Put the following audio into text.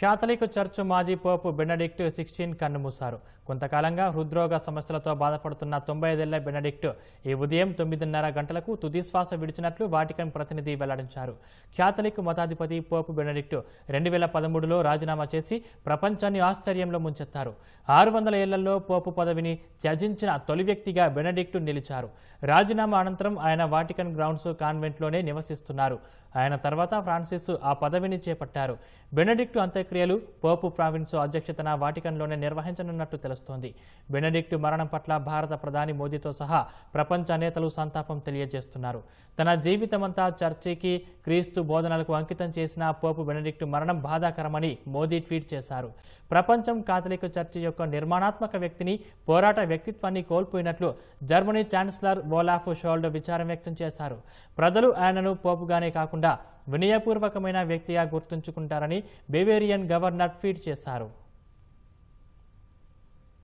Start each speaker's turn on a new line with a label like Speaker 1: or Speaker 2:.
Speaker 1: Catholic church మాజీ పోపు Benedict sixteen కన్నుమూశారు కొంతకాలంగా హృద్రోగ సమస్యలతో బాధపడుతున్న తొంభై ఐదేళ్ల బెనడిక్ట్ ఈ ఉదయం తొమ్మిదిన్నర గంటలకు తుదిశ్వాస విడిచినట్లు వాటికన్ ప్రతినిధి వెల్లడించారు క్యాథలిక్ మతాధిపతి పోపు బెనడిక్ట్ రెండు వేల పదమూడులో రాజీనామా చేసి ప్రపంచాన్ని ఆశ్చర్యంలో ముంచెత్తారు ఆరు వందల ఏళ్లలో పోపు పదవిని త్యజించిన తొలి వ్యక్తిగా బెనడిక్ట్ నిలిచారు రాజీనామా అనంతరం ఆయన వాటికన్ గ్రౌండ్స్ కాన్వెంట్లోనే నివసిస్తున్నారు ఆయన తర్వాత ఫ్రాన్సిస్ ఆ పదవిని చేపట్టారు బెనడిక్ట్ అంతే అంత్యక్రియలు పోపు ప్రావిన్స్ అధ్యక్షతన వాటికన్లోనే నిర్వహించనున్నట్టు తెలుస్తోంది బెనడిక్ట్ మరణం పట్ల భారత ప్రధాని మోదీతో సహా ప్రపంచ నేతలు సంతాపం తెలియజేస్తున్నారు తన జీవితమంతా చర్చికి క్రీస్తు బోధనలకు అంకితం చేసిన పోపు బెనడిక్ట్ మరణం బాధాకరమని మోదీ ట్వీట్ చేశారు ప్రపంచం కాథలిక్ చర్చి యొక్క నిర్మాణాత్మక వ్యక్తిని పోరాట వ్యక్తిత్వాన్ని కోల్పోయినట్లు జర్మనీ ఛాన్సలర్ ఓలాఫ్ షోల్డ్ విచారం వ్యక్తం చేశారు ప్రజలు ఆయనను పోపుగానే కాకుండా వినయపూర్వకమైన వ్యక్తిగా గుర్తుంచుకుంటారని బేవేరియన్ ઇન્ડિયન ગવર્નર ફીડ છે સારું